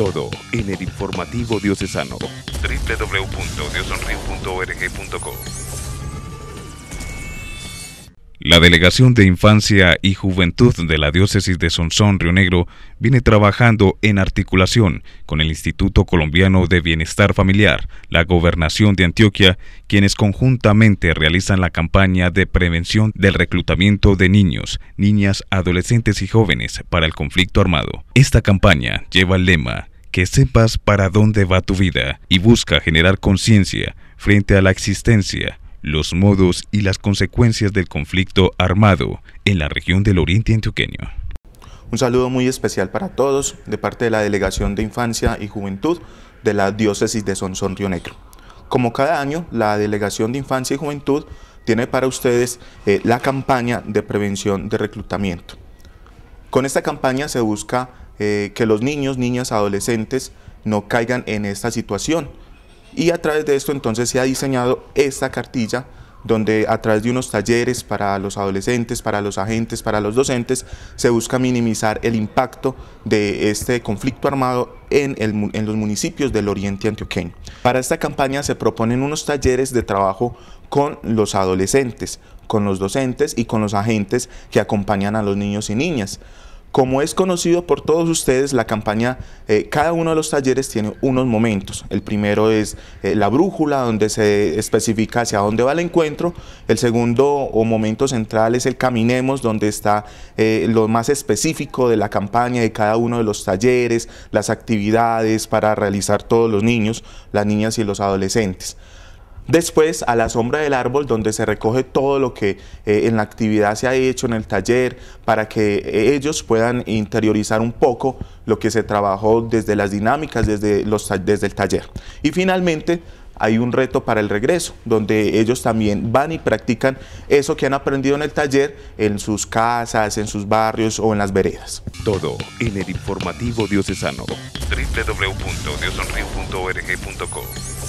Todo en el informativo diocesano. www.diosonrio.org.co la Delegación de Infancia y Juventud de la Diócesis de Sonsón Río Negro viene trabajando en articulación con el Instituto Colombiano de Bienestar Familiar, la Gobernación de Antioquia, quienes conjuntamente realizan la campaña de prevención del reclutamiento de niños, niñas, adolescentes y jóvenes para el conflicto armado. Esta campaña lleva el lema que sepas para dónde va tu vida y busca generar conciencia frente a la existencia, los modos y las consecuencias del conflicto armado en la región del Oriente Antioqueño. Un saludo muy especial para todos de parte de la Delegación de Infancia y Juventud de la Diócesis de Sonsón Río Negro. Como cada año, la Delegación de Infancia y Juventud tiene para ustedes eh, la campaña de prevención de reclutamiento. Con esta campaña se busca eh, que los niños, niñas, adolescentes no caigan en esta situación. Y a través de esto entonces se ha diseñado esta cartilla donde a través de unos talleres para los adolescentes, para los agentes, para los docentes, se busca minimizar el impacto de este conflicto armado en, en los municipios del oriente antioqueño. Para esta campaña se proponen unos talleres de trabajo con los adolescentes, con los docentes y con los agentes que acompañan a los niños y niñas como es conocido por todos ustedes, la campaña, eh, cada uno de los talleres tiene unos momentos. El primero es eh, la brújula, donde se especifica hacia dónde va el encuentro. El segundo o momento central es el caminemos, donde está eh, lo más específico de la campaña, de cada uno de los talleres, las actividades para realizar todos los niños, las niñas y los adolescentes. Después, a la sombra del árbol, donde se recoge todo lo que eh, en la actividad se ha hecho en el taller, para que eh, ellos puedan interiorizar un poco lo que se trabajó desde las dinámicas, desde, los, desde el taller. Y finalmente, hay un reto para el regreso, donde ellos también van y practican eso que han aprendido en el taller, en sus casas, en sus barrios o en las veredas. Todo en el informativo diocesano www.diosonrio.org.co